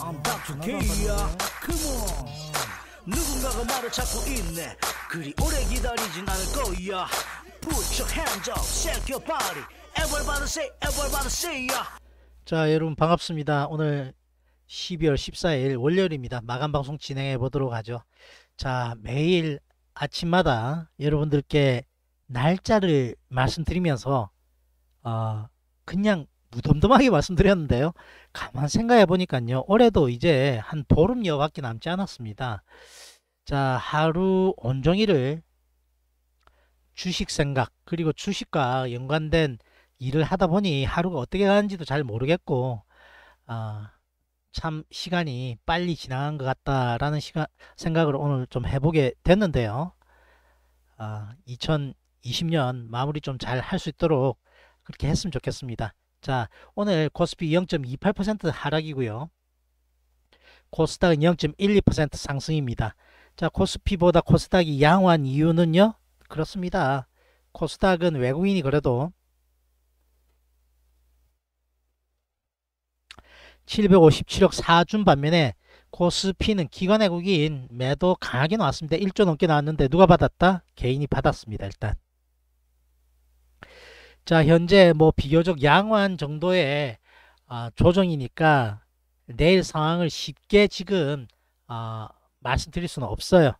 I'm b a k Come on 누군가가 말을 찾고 있네 그리 오래 기다리진 않을 거야 Put your hands up, shake your body Everybody say, everybody say yeah. 자 여러분 반갑습니다 오늘 12월 14일 월요일입니다 마감 방송 진행해 보도록 하죠 자 매일 아침마다 여러분들께 날짜를 말씀드리면서 어, 그냥 무덤덤하게 말씀드렸는데요. 가만 생각해 보니까요. 올해도 이제 한 보름여밖에 남지 않았습니다. 자, 하루 온종일을 주식 생각 그리고 주식과 연관된 일을 하다 보니 하루가 어떻게 가는지도 잘 모르겠고 아, 참 시간이 빨리 지나간 것 같다라는 시간, 생각을 오늘 좀 해보게 됐는데요. 아, 2020년 마무리 좀 잘 할 수 있도록 그렇게 했으면 좋겠습니다. 자, 오늘 코스피 0.28% 하락이고요. 코스닥은 0.12% 상승입니다. 자, 코스피보다 코스닥이 양호한 이유는요? 그렇습니다. 코스닥은 외국인이 그래도 757억 4준 반면에 코스피는 기관 외국인 매도 강하게 나왔습니다. 1조 넘게 나왔는데 누가 받았다? 개인이 받았습니다. 일단 자 현재 뭐 비교적 양호한 정도의 아, 조정이니까 내일 상황을 쉽게 지금 아, 말씀드릴 수는 없어요.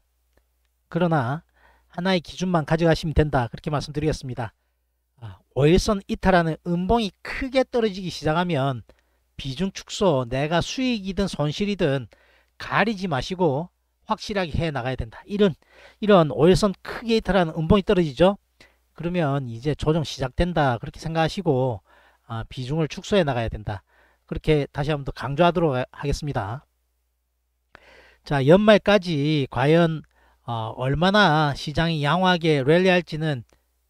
그러나 하나의 기준만 가져가시면 된다 그렇게 말씀드리겠습니다. 아, 월선 이탈하는 음봉이 크게 떨어지기 시작하면 비중 축소 내가 수익이든 손실이든 가리지 마시고 확실하게 해 나가야 된다. 이런 이런 월선 크게 이탈하는 음봉이 떨어지죠. 그러면 이제 조정 시작된다 그렇게 생각하시고 아, 비중을 축소해 나가야 된다. 그렇게 다시 한 번 더 강조하도록 하겠습니다. 자 연말까지 과연 어, 얼마나 시장이 양호하게 랠리할지는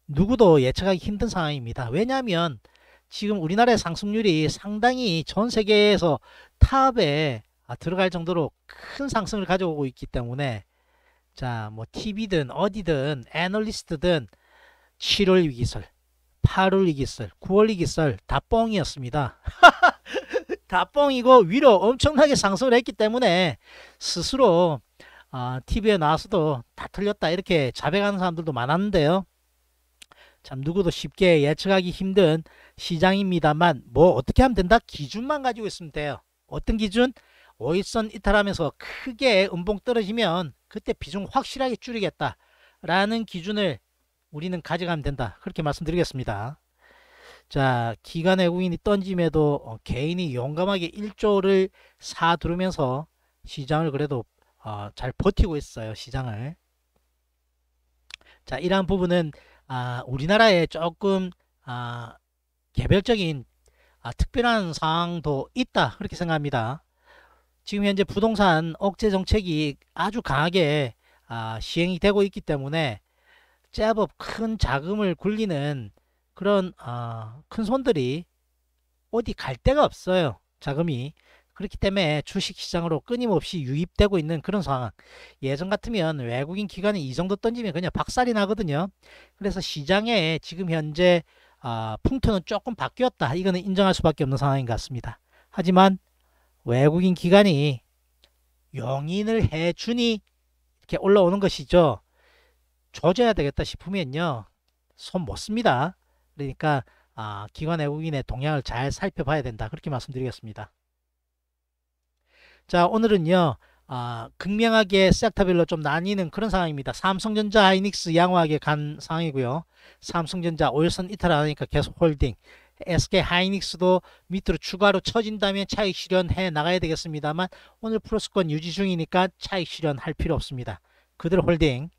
누구도 예측하기 힘든 상황입니다. 왜냐하면 지금 우리나라의 상승률이 상당히 전 세계에서 탑에 아, 들어갈 정도로 큰 상승을 가져오고 있기 때문에 자뭐 TV든 어디든 애널리스트든 7월 위기설, 8월 위기설, 9월 위기설 다 뻥이었습니다. 다 뻥이고 위로 엄청나게 상승을 했기 때문에 스스로 아, TV에 나와서도 다 틀렸다 이렇게 자백하는 사람들도 많았는데요. 참 누구도 쉽게 예측하기 힘든 시장입니다만 뭐 어떻게 하면 된다 기준만 가지고 있으면 돼요. 어떤 기준? 오일선 이탈하면서 크게 음봉 떨어지면 그때 비중 확실하게 줄이겠다 라는 기준을 우리는 가져가면 된다. 그렇게 말씀드리겠습니다. 자, 기관 외국인이 던짐에도 어, 개인이 용감하게 1조를 사두르면서 시장을 그래도 어, 잘 버티고 있어요. 시장을. 자, 이러한 부분은 아, 우리나라에 조금 아, 개별적인 아, 특별한 상황도 있다. 그렇게 생각합니다. 지금 현재 부동산 억제 정책이 아주 강하게 아, 시행이 되고 있기 때문에 제법 큰 자금을 굴리는 그런 어, 큰 손들이 어디 갈 데가 없어요. 자금이. 그렇기 때문에 주식시장으로 끊임없이 유입되고 있는 그런 상황. 예전 같으면 외국인 기관이 이 정도 던지면 그냥 박살이 나거든요. 그래서 시장에 지금 현재 어, 풍토는 조금 바뀌었다. 이거는 인정할 수밖에 없는 상황인 것 같습니다. 하지만 외국인 기관이 용인을 해주니 이렇게 올라오는 것이죠. 조져야 되겠다 싶으면요. 손 못 씁니다. 그러니까 아, 기관 외국인의 동향을 잘 살펴봐야 된다. 그렇게 말씀드리겠습니다. 자 오늘은요. 아, 극명하게 섹터별로 좀 나뉘는 그런 상황입니다. 삼성전자 하이닉스 양호하게 간 상황이고요. 삼성전자 오일선 이탈하니까 계속 홀딩. SK 하이닉스도 밑으로 추가로 처진다면 차익 실현해 나가야 되겠습니다만 오늘 플러스권 유지 중이니까 차익 실현할 필요 없습니다. 그대로 홀딩.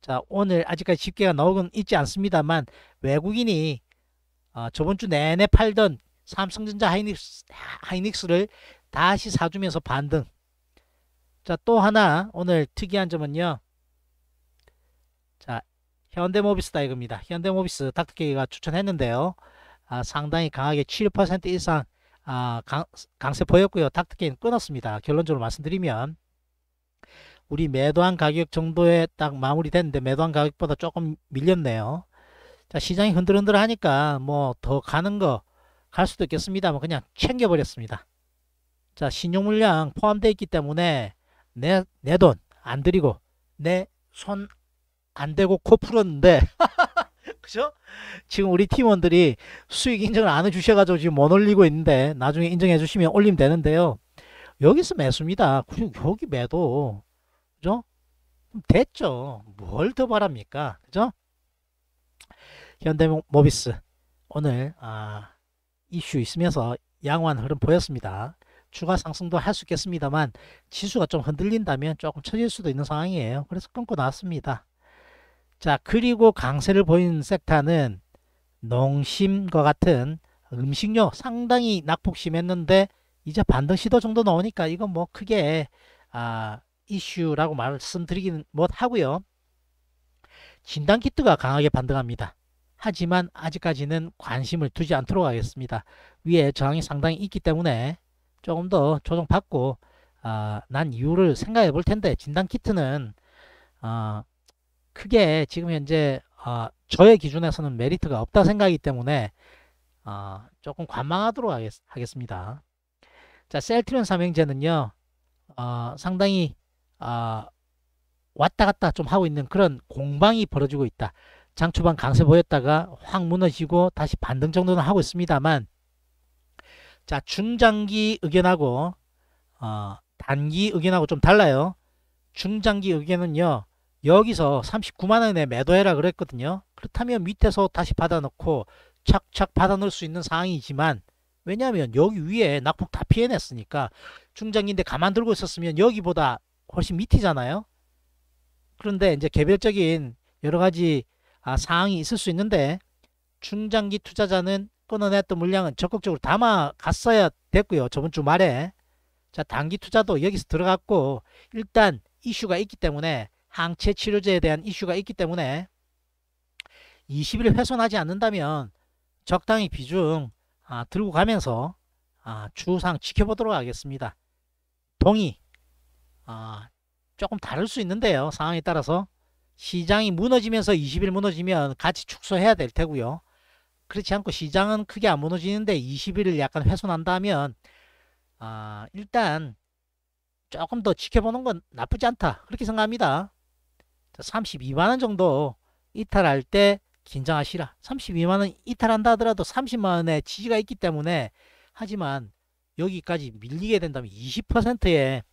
자 오늘 아직까지 집계가 나오고 있지 않습니다만 외국인이 어, 저번 주 내내 팔던 삼성전자 하이닉스, 하이닉스를 다시 사주면서 반등 자또 하나 오늘 특이한 점은요 자 현대모비스다 이겁니다 현대모비스 닥터케이가 추천했는데요 아, 상당히 강하게 7% 이상 아, 강, 강세 보였고요 닥터케이는 끊었습니다 결론적으로 말씀드리면 우리 매도한 가격 정도에 딱 마무리됐는데 매도한 가격보다 조금 밀렸네요. 자 시장이 흔들흔들 하니까 뭐 더 가는 거 갈 수도 있겠습니다뭐 그냥 챙겨버렸습니다. 자 신용물량 포함되어 있기 때문에 내 내 돈 안드리고내 손 안 대고 코 풀었는데 그죠? 지금 우리 팀원들이 수익 인정을 안 해주셔가지고 지금 못 올리고 있는데 나중에 인정해 주시면 올리면 되는데요. 여기서 매수입니다. 그리고 여기 매도 그죠? 됐죠. 뭘 더 바랍니까? 그죠? 현대모비스 오늘 아, 이슈 있으면서 양호한 흐름 보였습니다. 추가 상승도 할 수 있겠습니다만 지수가 좀 흔들린다면 조금 처질 수도 있는 상황이에요. 그래서 끊고 나왔습니다. 자 그리고 강세를 보인 섹터는 농심과 같은 음식료 상당히 낙폭 심했는데 이제 반등 시도 정도 나오니까 이건 뭐 크게 아 이슈라고 말씀드리기는 못하고요. 진단키트가 강하게 반등합니다. 하지만 아직까지는 관심을 두지 않도록 하겠습니다. 위에 저항이 상당히 있기 때문에 조금 더 조정받고 어, 난 이유를 생각해 볼 텐데 진단키트는 어, 아, 크게 지금 현재 어, 저의 기준에서는 메리트가 없다 생각이기 때문에 어, 조금 관망하도록 하겠, 습니다자 셀트리온 삼행제는요 어, 상당히 아, 왔다 갔다 좀 하고 있는 그런 공방이 벌어지고 있다. 장 초반 강세 보였다가 확 무너지고 다시 반등 정도는 하고 있습니다만 자 중장기 의견하고 어, 단기 의견하고 좀 달라요. 중장기 의견은요. 여기서 39만원에 매도해라 그랬거든요. 그렇다면 밑에서 다시 받아놓고 착착 받아놓을 수 있는 상황이지만 왜냐하면 여기 위에 낙폭 다 피해냈으니까 중장기인데 가만 들고 있었으면 여기보다 훨씬 밑이잖아요. 그런데 이제 개별적인 여러 가지 아, 사항이 있을 수 있는데 중장기 투자자는 끊어냈던 물량은 적극적으로 담아갔어야 됐고요. 저번 주 말에 자 단기 투자도 여기서 들어갔고 일단 이슈가 있기 때문에 항체 치료제에 대한 이슈가 있기 때문에 20일 훼손하지 않는다면 적당히 비중 아, 들고 가면서 아, 추상 지켜보도록 하겠습니다. 동의 아, 조금 다를 수 있는데요. 상황에 따라서 시장이 무너지면서 20일 무너지면 같이 축소해야 될 테고요. 그렇지 않고 시장은 크게 안 무너지는데 20일을 약간 훼손한다면 아, 일단 조금 더 지켜보는 건 나쁘지 않다. 그렇게 생각합니다. 32만원 정도 이탈할 때 긴장하시라. 32만원 이탈한다 하더라도 30만원의 지지가 있기 때문에 하지만 여기까지 밀리게 된다면 20%의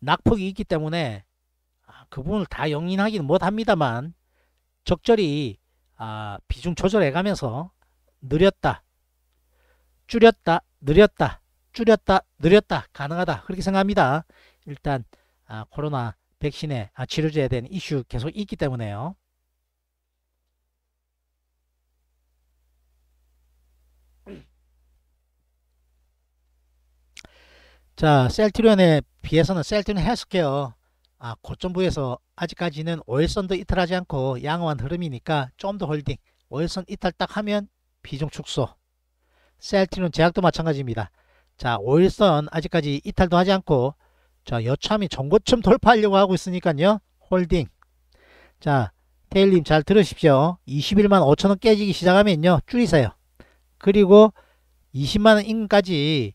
낙폭이 있기 때문에 아, 그 부분을 다 영인하기는 못합니다만 적절히 아, 비중 조절해가면서 느렸다, 줄였다, 느렸다, 줄였다, 느렸다 가능하다 그렇게 생각합니다. 일단 아, 코로나 백신에 아, 치료제에 대한 이슈 계속 있기 때문에요. 자, 셀트리온에 비해서는 셀트리온 헬스케어 아, 고점 부에서 아직까지는 오일선도 이탈하지 않고 양호한 흐름이니까 좀 더 홀딩. 오일선 이탈 딱 하면 비중 축소. 셀트리온 제약도 마찬가지입니다. 자, 오일선 아직까지 이탈도 하지 않고 자, 여차이 전고점 돌파하려고 하고 있으니까요. 홀딩. 자, 테일님 잘 들으십시오. 21만 5천원 깨지기 시작하면요. 줄이세요. 그리고 20만원 인근까지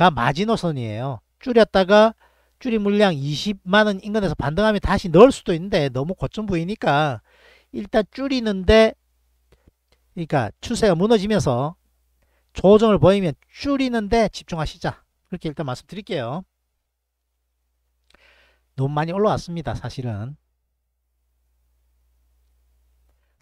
가 마지노선이에요. 줄였다가 줄인 물량 20만원 인근에서 반등하면 다시 넣을 수도 있는데 너무 고점 부위니까 일단 줄이는데 그러니까 추세가 무너지면서 조정을 보이면 줄이는데 집중하시자. 그렇게 일단 말씀드릴게요. 너무 많이 올라왔습니다. 사실은.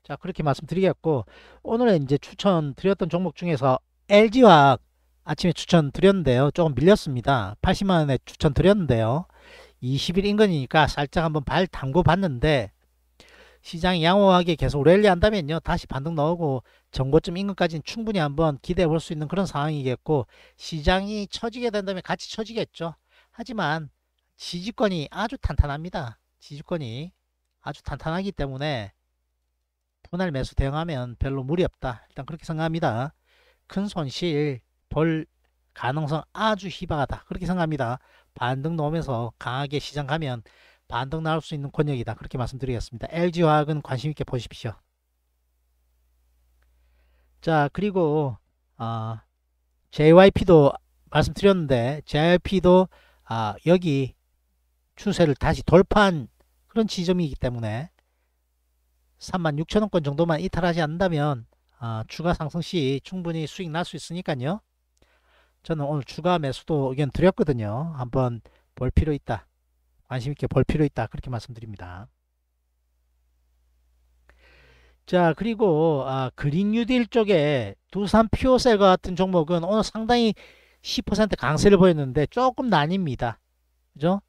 자 그렇게 말씀드리겠고 오늘 이제 추천드렸던 종목 중에서 LG화학 아침에 추천드렸는데요. 조금 밀렸습니다. 80만원에 추천드렸는데요. 20일 인근이니까 살짝 한번 발 담궈 봤는데 시장이 양호하게 계속 랠리한다면요. 다시 반등 나오고 정고점 인근까지는 충분히 한번 기대해 볼 수 있는 그런 상황이겠고 시장이 처지게 된다면 같이 처지겠죠. 하지만 지지권이 아주 탄탄합니다. 지지권이 아주 탄탄하기 때문에 분할 매수 대응하면 별로 무리 없다. 일단 그렇게 생각합니다. 큰 손실 볼 가능성 아주 희박하다. 그렇게 생각합니다. 반등 나오면서 강하게 시장 가면 반등 나올 수 있는 권역이다. 그렇게 말씀드리겠습니다. LG화학은 관심 있게 보십시오. 자 그리고 어, 아, JYP도 말씀드렸는데 JYP도 아, 여기 추세를 다시 돌파한 그런 지점이기 때문에 36,000원권 정도만 이탈하지 않는다면 아, 추가 상승 시 충분히 수익 날 수 있으니까요. 저는 오늘 추가 매수도 의견 드렸거든요. 한번 볼 필요 있다. 관심 있게 볼 필요 있다. 그렇게 말씀드립니다. 자 그리고 아, 그린 뉴딜 쪽에 두산 피오셀과 같은 종목은 오늘 상당히 10% 강세를 보였는데 조금 나뉩니다. 그죠?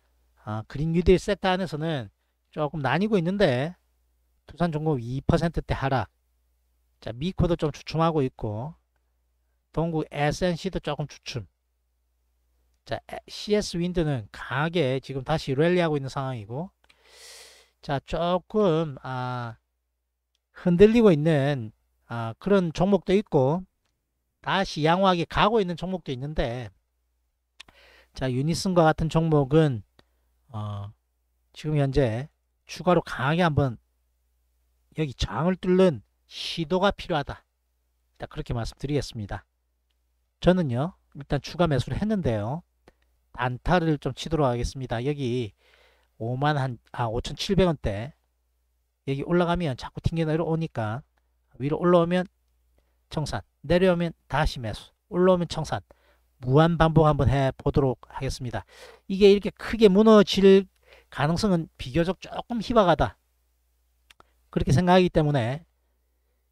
아, 그린 뉴딜 세트 안에서는 조금 나뉘고 있는데 두산 종목 2%대 하락 자 미코도 좀 주춤하고 있고 동국 SNC도 조금 주춤. 자, CS 윈드는 강하게 지금 다시 랠리하고 있는 상황이고 자, 조금 아 흔들리고 있는 아, 그런 종목도 있고 다시 양호하게 가고 있는 종목도 있는데 자, 유니슨과 같은 종목은 어, 지금 현재 추가로 강하게 한번 여기 장을 뚫는 시도가 필요하다. 그렇게 말씀드리겠습니다. 저는요 일단 추가 매수를 했는데요 단타를좀 치도록 하겠습니다 여기 5만 한아 5,700원대 여기 올라가면 자꾸 튕겨 내려오니까 위로 올라오면 청산 내려오면 다시 매수 올라오면 청산 무한 반복 한번 해 보도록 하겠습니다 이게 이렇게 크게 무너질 가능성은 비교적 조금 희박하다 그렇게 생각하기 때문에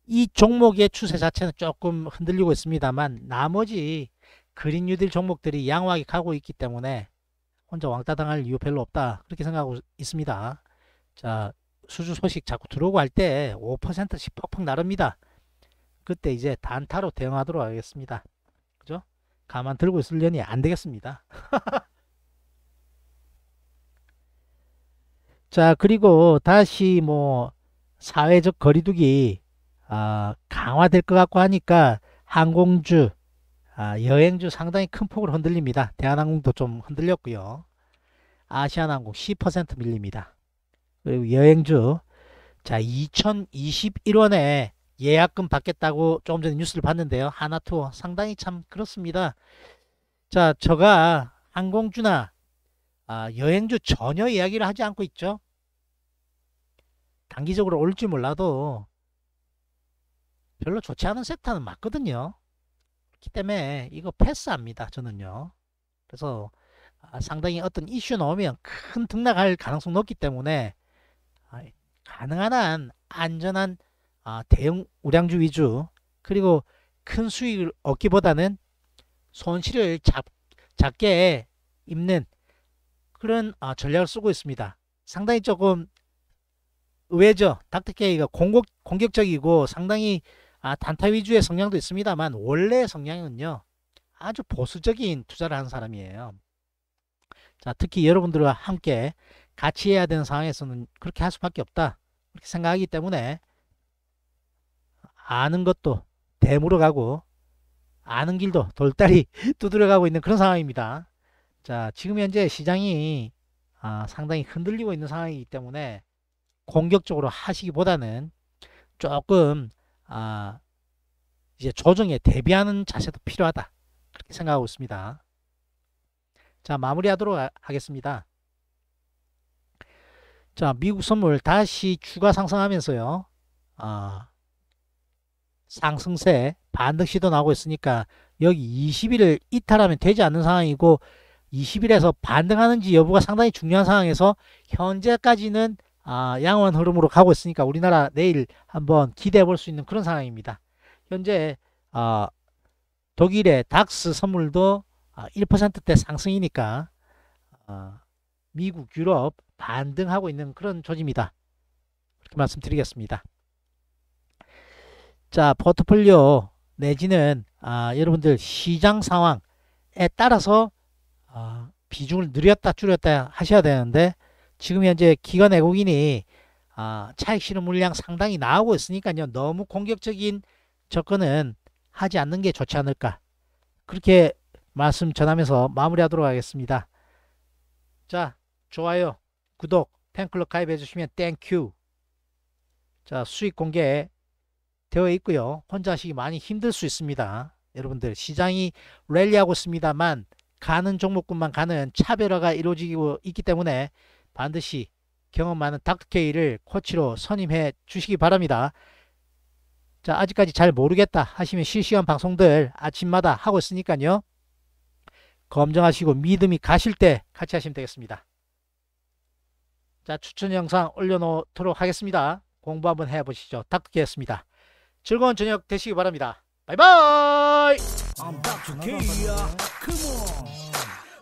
이 종목의 추세 자체는 조금 흔들리고 있습니다만 나머지 그린 뉴딜 종목들이 양호하게 가고 있기 때문에 혼자 왕따 당할 이유 별로 없다 그렇게 생각하고 있습니다 자 수주 소식 자꾸 들어오고 할 때 5%씩 퍽퍽 나릅니다 그때 이제 단타로 대응하도록 하겠습니다 그죠 가만 들고 있으려니 안 되겠습니다 자 그리고 다시 뭐 사회적 거리두기 어, 강화될 것 같고 하니까 항공주, 아, 여행주 상당히 큰 폭으로 흔들립니다. 대한항공도 좀 흔들렸고요. 아시아나항공 10% 밀립니다. 그리고 여행주 자 2021원에 예약금 받겠다고 조금 전에 뉴스를 봤는데요. 하나투어 상당히 참 그렇습니다. 자 저가 항공주나 아, 여행주 전혀 이야기를 하지 않고 있죠. 단기적으로 올지 몰라도 별로 좋지 않은 섹터는 맞거든요. 그렇기 때문에 이거 패스합니다. 저는요. 그래서 아, 상당히 어떤 이슈 나오면 큰 등락할 가능성 높기 때문에 아, 가능한 한 안전한 아, 대형 우량주 위주 그리고 큰 수익을 얻기보다는 손실을 작, 작게 입는 그런 전략을 쓰고 있습니다. 상당히 조금 의외죠. 닥터케이가 공격, 공격적이고 상당히 아, 단타 위주의 성향도 있습니다만 원래 성향은요. 아주 보수적인 투자를 하는 사람이에요. 자, 특히 여러분들과 함께 같이 해야 되는 상황에서는 그렇게 할 수밖에 없다. 그렇게 생각하기 때문에 아는 것도 대물어 가고 아는 길도 돌다리 두드려 가고 있는 그런 상황입니다. 자, 지금 현재 시장이 아, 상당히 흔들리고 있는 상황이기 때문에 공격적으로 하시기보다는 조금 아, 이제 조정에 대비하는 자세도 필요하다. 그렇게 생각하고 있습니다. 자, 마무리하도록 하겠습니다. 자, 미국 선물 다시 추가 상승하면서요. 아, 상승세 반등 시도 나오고 있으니까 여기 20일을 이탈하면 되지 않는 상황이고 20일에서 반등하는지 여부가 상당히 중요한 상황에서 현재까지는 아, 양원 흐름으로 가고 있으니까 우리나라 내일 한번 기대해 볼 수 있는 그런 상황입니다. 현재 아, 독일의 닥스 선물도 1%대 아, 상승이니까 아, 미국, 유럽 반등하고 있는 그런 조짐이다. 그렇게 말씀드리겠습니다. 자, 포트폴리오 내지는 아, 여러분들 시장 상황에 따라서 아, 비중을 늘렸다 줄였다 하셔야 되는데 지금 현재 기관 외국인이 아, 차익 실현 물량 상당히 나오고 있으니까요. 너무 공격적인 접근은 하지 않는 게 좋지 않을까. 그렇게 말씀 전하면서 마무리하도록 하겠습니다. 자, 좋아요, 구독, 팬클럽 가입해 주시면 땡큐. 자, 수익 공개 되어 있고요. 혼자 하시기 많이 힘들 수 있습니다. 여러분들 시장이 랠리하고 있습니다만 가는 종목군만 가는 차별화가 이루어지고 있기 때문에 반드시 경험 많은 닥터 케이를 코치로 선임해 주시기 바랍니다. 자, 아직까지 잘 모르겠다 하시면 실시간 방송들 아침마다 하고 있으니까요. 검증하시고 믿음이 가실 때 같이 하시면 되겠습니다. 자, 추천 영상 올려놓도록 하겠습니다. 공부 한번 해보시죠. 닥터 K였습니다. 즐거운 저녁 되시기 바랍니다. 바이바이!